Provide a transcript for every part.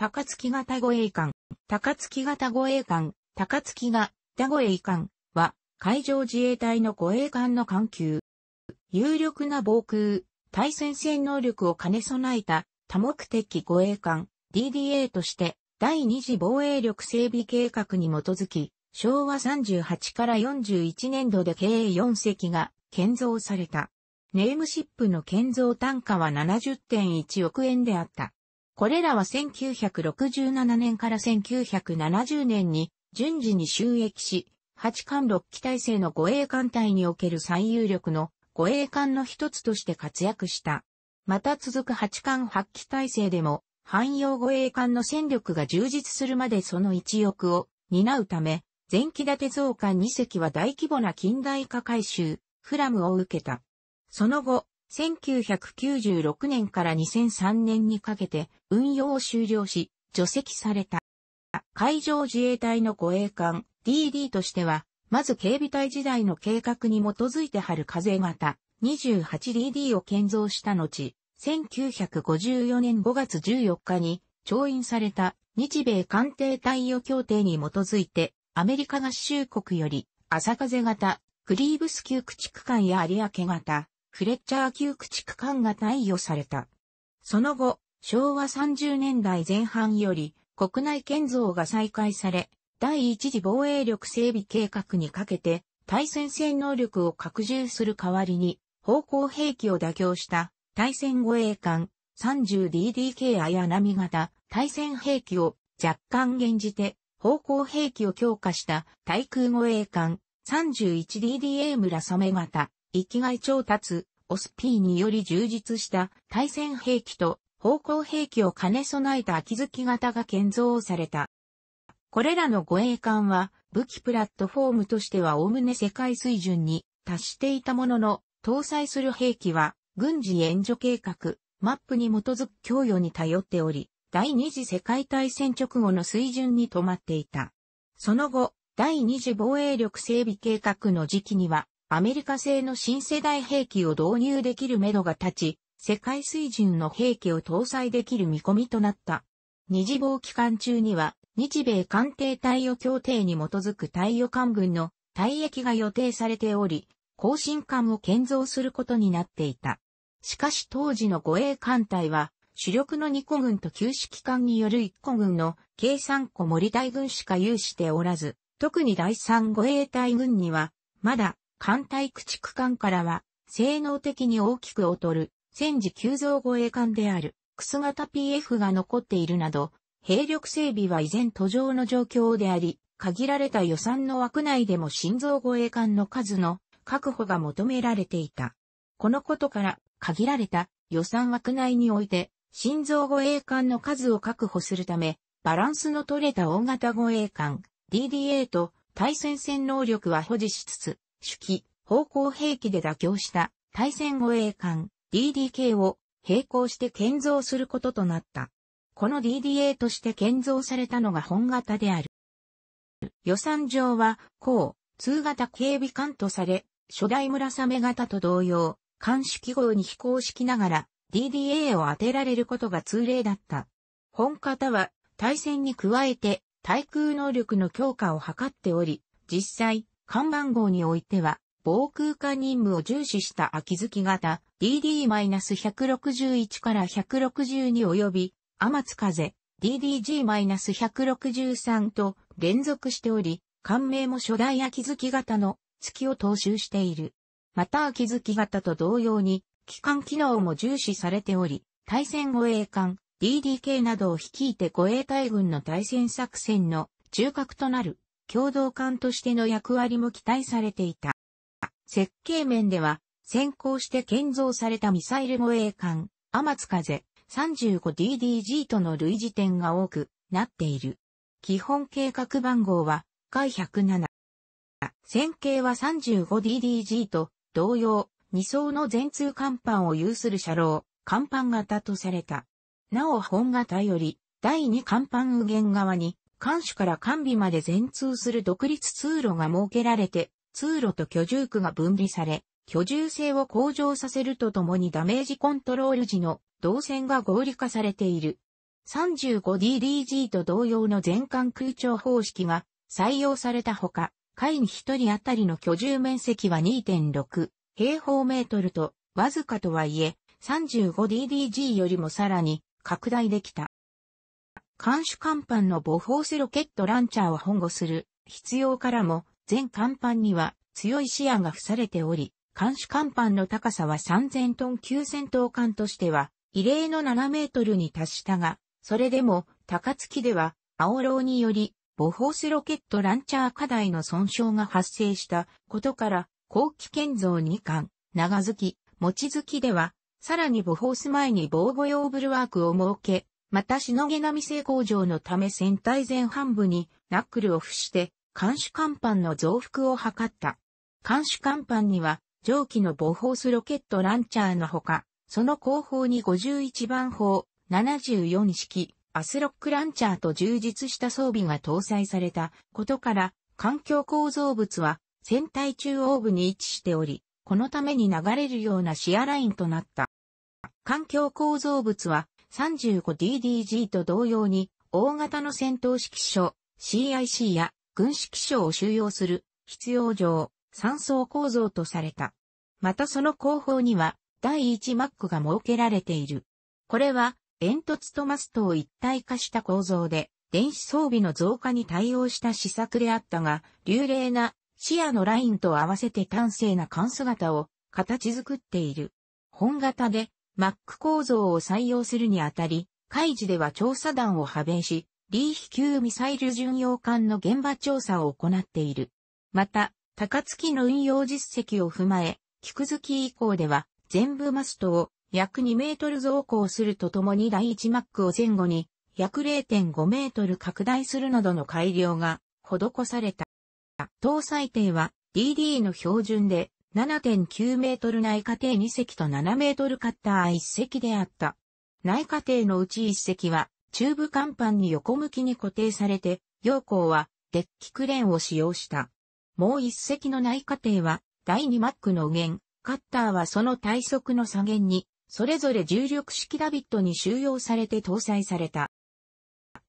高槻型護衛艦、高槻型護衛艦、高槻が、護衛艦は、海上自衛隊の護衛艦の艦級。有力な防空、対戦戦能力を兼ね備えた多目的護衛艦 DDA として第二次防衛力整備計画に基づき昭和38から41年度で計4隻が建造された。ネームシップの建造単価は70.1億円であった。これらは1967年から1970年に順次に収益し、8艦6機体制の護衛艦隊における最有力の護衛艦の一つとして活躍した。また続く8艦8機体制でも、汎用護衛艦の戦力が充実するまでその一翼を担うため、前期建て増艦2隻は大規模な近代化改修、フラムを受けた。その後、1996年から2003年にかけて運用を終了し、除籍された。海上自衛隊の護衛艦 DD としては、まず警備隊時代の計画に基づいて春風型 28DD を建造した後、1954年5月14日に調印された日米艦艇対応協定に基づいて、アメリカ合衆国より、朝風型、クリーブス級駆逐艦や有明型、フレッチャー級駆逐艦が貸与された。その後、昭和30年代前半より国内建造が再開され、第一次防衛力整備計画にかけて対戦戦能力を拡充する代わりに方向兵器を妥協した対戦護衛艦 30DDK 綾波型対戦兵器を若干減じて方向兵器を強化した対空護衛艦 31DDA 村染型生きがい調達、オスピーにより充実した対戦兵器と方向兵器を兼ね備えた秋月型が建造された。これらの護衛艦は武器プラットフォームとしては概ね世界水準に達していたものの、搭載する兵器は軍事援助計画、マップに基づく供与に頼っており、第二次世界大戦直後の水準に止まっていた。その後、第二次防衛力整備計画の時期には、アメリカ製の新世代兵器を導入できるめどが立ち、世界水準の兵器を搭載できる見込みとなった。二次防期間中には、日米艦艇対応協定に基づく対応艦軍の退役が予定されており、後進艦を建造することになっていた。しかし当時の護衛艦隊は、主力の2個軍と旧式艦による1個軍の計3個森大軍しか有しておらず、特に第3護衛隊軍には、まだ艦隊駆逐艦からは、性能的に大きく劣る、戦時急増護衛艦である、クス型 PF が残っているなど、兵力整備は依然途上の状況であり、限られた予算の枠内でも心臓護衛艦の数の確保が求められていた。このことから、限られた予算枠内において、心臓護衛艦の数を確保するため、バランスの取れた大型護衛艦 DDA と対戦戦能力は保持しつつ、主機、方向兵器で妥協した対戦護衛艦 DDK を並行して建造することとなった。この DDA として建造されたのが本型である。予算上は、高、通型警備艦とされ、初代村雨型と同様、艦式号に飛行しきながら DDA を当てられることが通例だった。本型は対戦に加えて対空能力の強化を図っており、実際、看板号においては、防空艦任務を重視した秋月型 DD-161 から162及び、天津風 DDG-163 と連続しており、艦名も初代秋月型の月を踏襲している。また秋月型と同様に、機関機能も重視されており、対戦護衛艦 DDK などを率いて護衛隊軍の対戦作戦の中核となる共同艦としての役割も期待されていた。設計面では、先行して建造されたミサイル護衛艦、天津風 35DDG との類似点が多くなっている。基本計画番号は、海107。線形は 35DDG と同様、2層の全通甲板を有する車両、甲板型とされた。なお本型より、第2甲板右舷側に監視から完備まで全通する独立通路が設けられて、通路と居住区が分離され、居住性を向上させるとともにダメージコントロール時の動線が合理化されている。35DDG と同様の全艦空調方式が採用されたほか、会に1人当たりの居住面積は2.6平方メートルとわずかとはいえ 35DDG よりもさらに拡大できた。艦首甲板の母砲スロケットランチャーを保護する必要からも、全甲板には強い視野が付されており、艦首甲板の高さは3000トン0戦頭艦としては、異例の7メートルに達したが、それでも、高槻では、青楼により、母ホースロケットランチャー課題の損傷が発生したことから、後期建造2巻、長月、餅月では、さらに母ホース前に防護用ブルワークを設け、また、しのげなみ製工場のため船体前半部にナックルを付して、艦首甲板の増幅を図った。艦首甲板には、蒸気のボフースロケットランチャーのほか、その後方に51番砲、74式、アスロックランチャーと充実した装備が搭載されたことから、環境構造物は船体中央部に位置しており、このために流れるようなシアラインとなった。環境構造物は 35DDG と同様に、大型の戦闘指揮所、CIC や軍指揮所を収容する必要上、3層構造とされた。またその後方には、第1マックが設けられている。これは、煙突とマストを一体化した構造で、電子装備の増加に対応した施策であったが、流麗な視野のラインと合わせて端正な缶姿を形作っている。本型で Mac 構造を採用するにあたり、海事では調査団を派遣し、リーヒ級ミサイル巡洋艦の現場調査を行っている。また、高槻の運用実績を踏まえ、菊月以降では、全部マストを約2メートル増高するとともに第1マックを前後に約0.5メートル拡大するなどの改良が施された。搭載艇は DD の標準で7.9メートル内家庭2隻と7メートルカッター1隻であった。内家庭のうち1隻は、中部甲板に横向きに固定されて、陽光は、デッキクレーンを使用した。もう1隻の内家庭は、第2マックの弦、カッターはその体側の左舷に、それぞれ重力式ラビットに収容されて搭載された。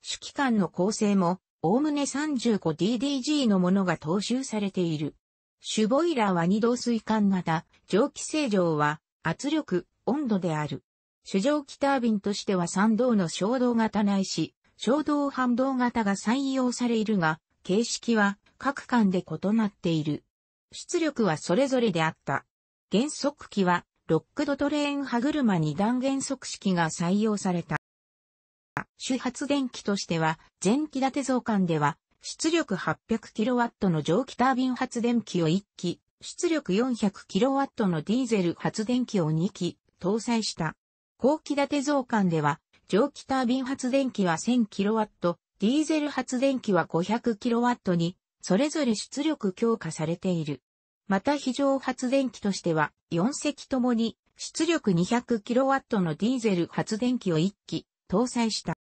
主機関の構成も、おおむね 35DDG のものが踏襲されている。シュボイラーは二動水管型、蒸気清浄は圧力、温度である。主蒸気タービンとしては三動の衝動型ないし、衝動反動型が採用されるが、形式は各間で異なっている。出力はそれぞれであった。減速機はロックドトレーン歯車二段減速式が採用された。主発電機としては前期立て増間では出力 800kW の蒸気タービン発電機を1機、出力 400kW のディーゼル発電機を2機搭載した。後期建て増管では、蒸気タービン発電機は 1000kW、ディーゼル発電機は 500kW に、それぞれ出力強化されている。また非常発電機としては、4隻ともに出力 200kW のディーゼル発電機を1機搭載した。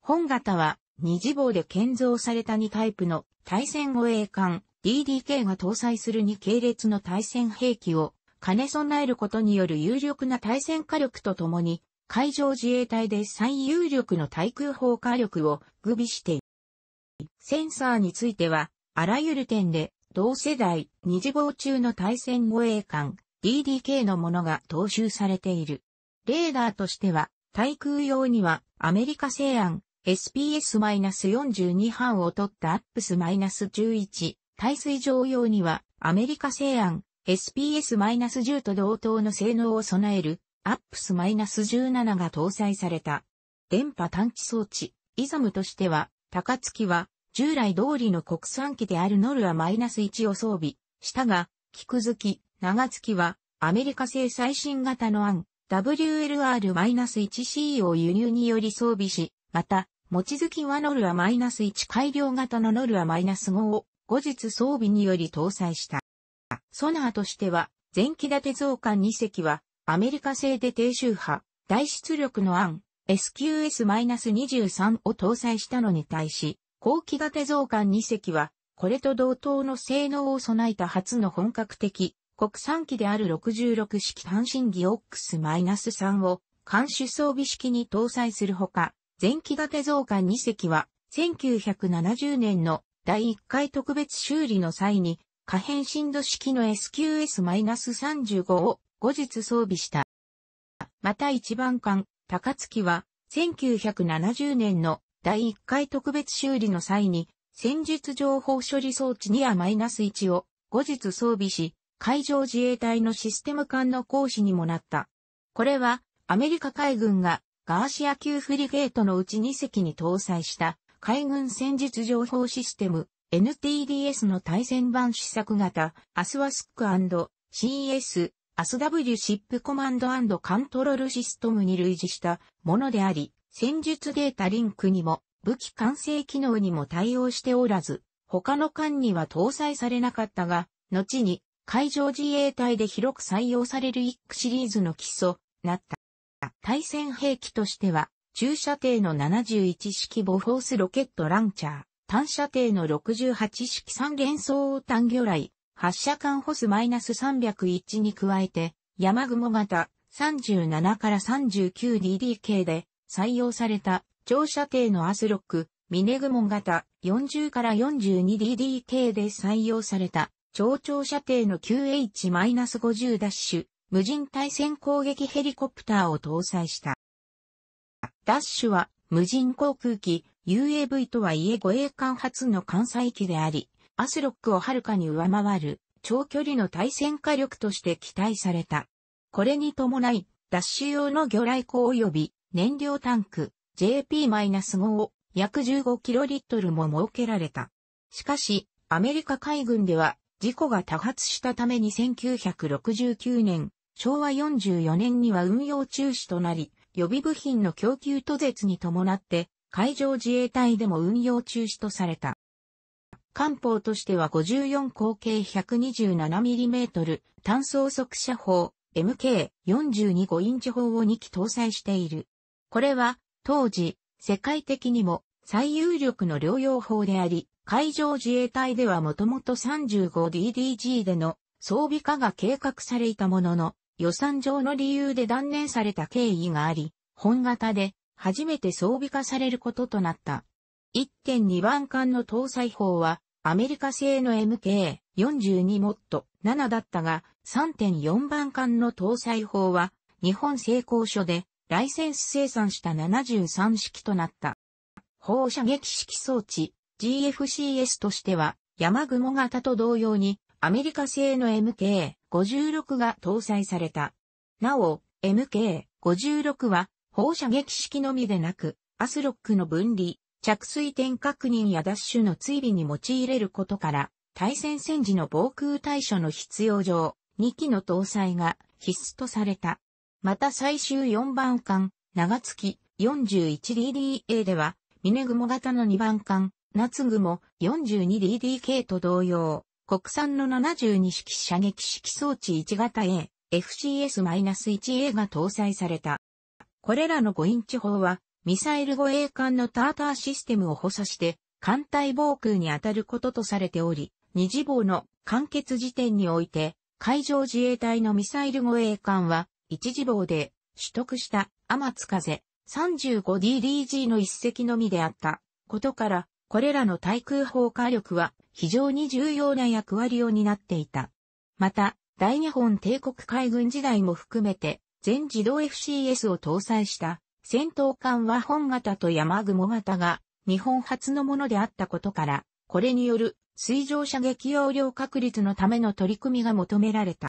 本型は二次棒で建造された2タイプの対戦護衛艦 DDK が搭載する2系列の対戦兵器を兼ね備えることによる有力な対戦火力とともに海上自衛隊で最有力の対空砲火力を具備している。センサーについては、あらゆる点で同世代二次棒中の対戦護衛艦 DDK のものが踏襲されている。レーダーとしては、対空用にはアメリカ西岸 SPS-42 班を取ったアップス -11 耐水上用にはアメリカ製案 SPS-10 と同等の性能を備えるアップス -17 が搭載された。電波探知装置、イザムとしては、高槻は従来通りの国産機であるノルア -1 を装備したが、菊月、長月はアメリカ製最新型の案 WLR-1C を輸入により装備し、また、持ち月はノルア -1 改良型のノルア -5 を後日装備により搭載した。ソナーとしては、前機立て増艦2隻は、アメリカ製で低周波、大出力の案、SQS-23 を搭載したのに対し、後期立て増艦2隻は、これと同等の性能を備えた初の本格的、国産機である66式単身ッ OX-3 を、監視装備式に搭載するほか、前期建て増艦2隻は、1970年の第1回特別修理の際に、可変振動式の SQS-35 を後日装備した。また一番艦、高槻は、1970年の第1回特別修理の際に、戦術情報処理装置 2A-1 を後日装備し、海上自衛隊のシステム艦の講師にもなった。これは、アメリカ海軍がガーシア級フリゲートのうち2隻に搭載した海軍戦術情報システム NTDS の対戦版試作型アスワスック &CS アス W シップコマンドカントロールシステムに類似したものであり、戦術データリンクにも武器完成機能にも対応しておらず、他の艦には搭載されなかったが、後に海上自衛隊で広く採用される一区シリーズの基礎、なった。対戦兵器としては、中射程の71式ボフォースロケットランチャー、単射程の68式三連装単魚雷、発射管ホスマイナス301に加えて、山雲型37から 39DDK で採用された長射程のアスロック、ミネグモン型40から 42DDK で採用された超長射程の q h 5 0ダッシュ無人対戦攻撃ヘリコプターを搭載した。ダッシュは無人航空機 UAV とはいえ護衛艦初の艦載機であり、アスロックをはるかに上回る長距離の対戦火力として期待された。これに伴い、ダッシュ用の魚雷港及び燃料タンク JP-5 を約 15kl も設けられた。しかし、アメリカ海軍では事故が多発したために1969年昭和44年には運用中止となり、予備部品の供給途絶に伴って、海上自衛隊でも運用中止とされた。艦砲としては54口径 127mm 単装速射砲 MK45 インチ砲を2機搭載している。これは当時世界的にも最有力の療養砲であり、海上自衛隊ではもともと 35DDG での装備化が計画されていたものの、予算上の理由で断念された経緯があり、本型で初めて装備化されることとなった。1.2番艦の搭載砲はアメリカ製の MK42 モット7だったが3.4番艦の搭載砲は日本製鋼所でライセンス生産した73式となった。放射撃式装置 GFCS としては山雲型と同様にアメリカ製の MK56 が搭載された。なお、MK56 は放射撃式のみでなく、アスロックの分離、着水点確認やダッシュの追尾に用いれることから、対戦戦時の防空対処の必要上、2機の搭載が必須とされた。また最終4番艦、長月 41DDA では、峰雲型の2番艦、夏雲 42DDK と同様、国産の72式射撃式装置1型 A、FCS-1A が搭載された。これらの5インチ砲は、ミサイル護衛艦のターターシステムを補佐して、艦隊防空に当たることとされており、二次防の完結時点において、海上自衛隊のミサイル護衛艦は、一次防で取得した天津風 35DDG の一隻のみであったことから、これらの対空砲火力は非常に重要な役割を担っていた。また、大日本帝国海軍時代も含めて、全自動 FCS を搭載した戦闘艦は本型と山雲型が日本初のものであったことから、これによる水上射撃容量確率のための取り組みが求められた。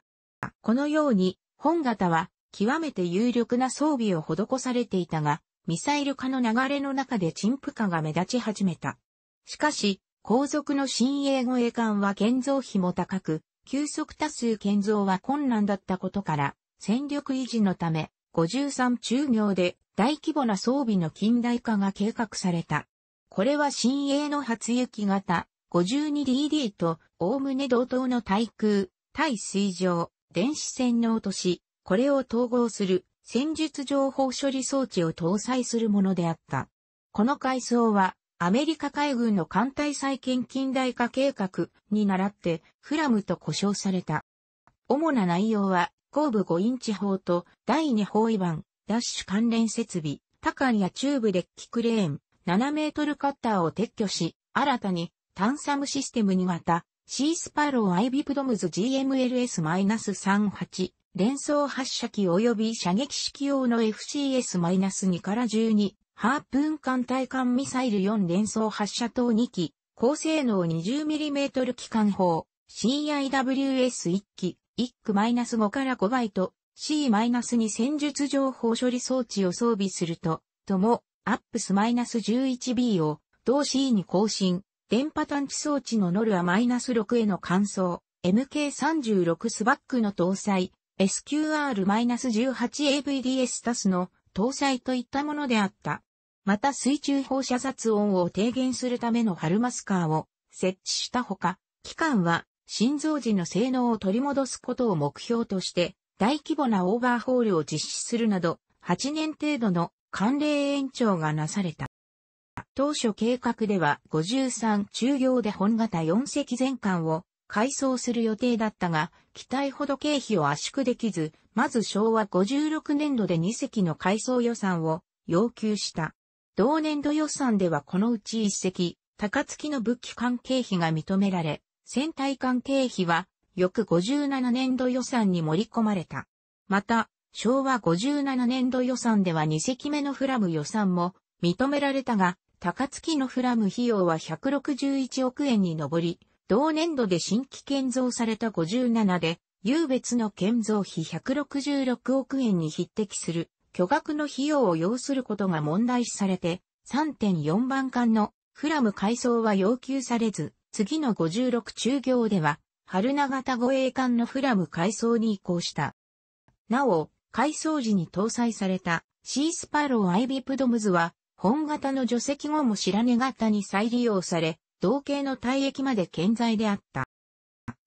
このように、本型は極めて有力な装備を施されていたが、ミサイル化の流れの中で陳腐化が目立ち始めた。しかし、皇族の新英語栄冠は建造費も高く、急速多数建造は困難だったことから、戦力維持のため、53中業で大規模な装備の近代化が計画された。これは新鋭の初雪型 52DD とおおむね同等の対空、対水上、電子戦の落とし、これを統合する戦術情報処理装置を搭載するものであった。この階層はアメリカ海軍の艦隊再建近代化計画に倣ってフラムと呼称された。主な内容は、後部5インチ砲と第2砲位板、ダッシュ関連設備、多管やチューブデッキクレーン、7メートルカッターを撤去し、新たに単サムシステムまた、シースパローアイビプドムズ GMLS-38 連装発射機及び射撃式用の FCS-2 から12ハープーン艦対艦ミサイル4連装発射塔2機、高性能 20mm 機関砲、CIWS1 機、ナス5から5バイト、C-2 戦術情報処理装置を装備すると、とも、アップス1 1 b を、同 C に更新、電波探知装置のノルア -6 への換装、MK36 スバックの搭載、SQR-18AVDS タスの搭載といったものであった。また水中放射雑音を低減するためのハルマスカーを設置したほか、機関は心臓時の性能を取り戻すことを目標として、大規模なオーバーホールを実施するなど、8年程度の慣例延長がなされた。当初計画では53中行で本型4隻全艦を改装する予定だったが、期待ほど経費を圧縮できず、まず昭和56年度で2隻の改装予算を要求した。同年度予算ではこのうち一隻、高槻の武器関係費が認められ、戦隊関係費は、翌57年度予算に盛り込まれた。また、昭和57年度予算では2隻目のフラム予算も認められたが、高槻のフラム費用は161億円に上り、同年度で新規建造された57で、優別の建造費166億円に匹敵する巨額の費用を要することが問題視されて、3.4番艦のフラム改装は要求されず、次の56中行では、春名型護衛艦のフラム改装に移行した。なお、改装時に搭載されたシースパローアイビプドムズは、本型の除籍後も白根型に再利用され、同型の退役まで健在であった。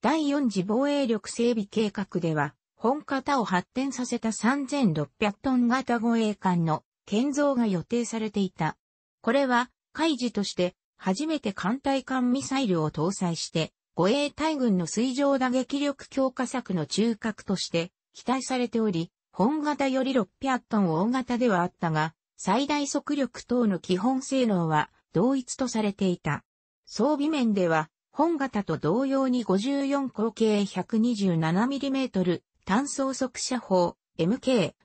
第4次防衛力整備計画では、本型を発展させた3600トン型護衛艦の建造が予定されていた。これは、開示として初めて艦隊艦ミサイルを搭載して、護衛隊軍の水上打撃力強化策の中核として期待されており、本型より600トン大型ではあったが、最大速力等の基本性能は同一とされていた。装備面では、本型と同様に54口径 127mm 単装速射砲 MK42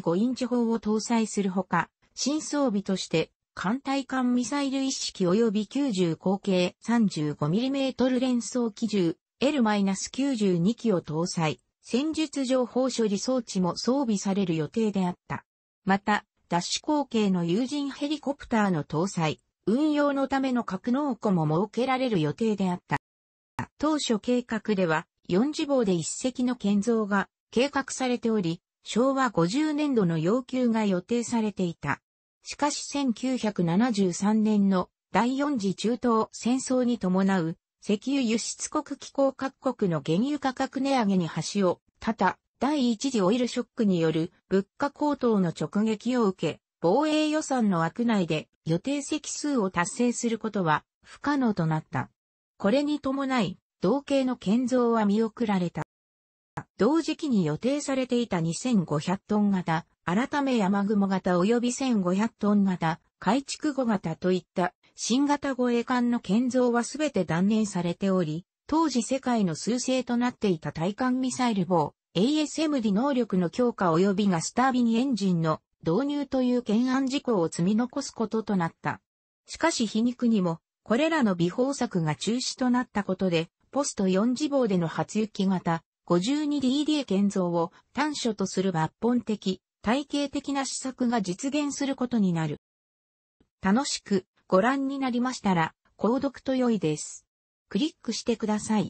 5インチ砲を搭載するほか、新装備として艦隊艦ミサイル一式及び90口径 35mm 連装機銃 L-92 機を搭載、戦術情報処理装置も装備される予定であった。また、ダッシュ口径の有人ヘリコプターの搭載、運用のための格納庫も設けられる予定であった。当初計画では、四次坊で一隻の建造が計画されており、昭和50年度の要求が予定されていた。しかし1973年の第四次中東戦争に伴う石油輸出国機構各国の原油価格値上げに橋を立た、第一次オイルショックによる物価高騰の直撃を受け、防衛予算の枠内で予定席数を達成することは不可能となった。これに伴い、同型の建造は見送られた。同時期に予定されていた2500トン型、改め山雲型及び1500トン型、改築後型といった新型護衛艦の建造はすべて断念されており、当時世界の数勢となっていた対艦ミサイル棒、ASMD 能力の強化及びガスタービンエンジンの導入という懸案事項を積み残すこととなった。しかし皮肉にも、これらの美法策が中止となったことで、ポスト4次棒での初雪型 52DD 建造を短所とする抜本的、体系的な施策が実現することになる。楽しくご覧になりましたら、購読と良いです。クリックしてください。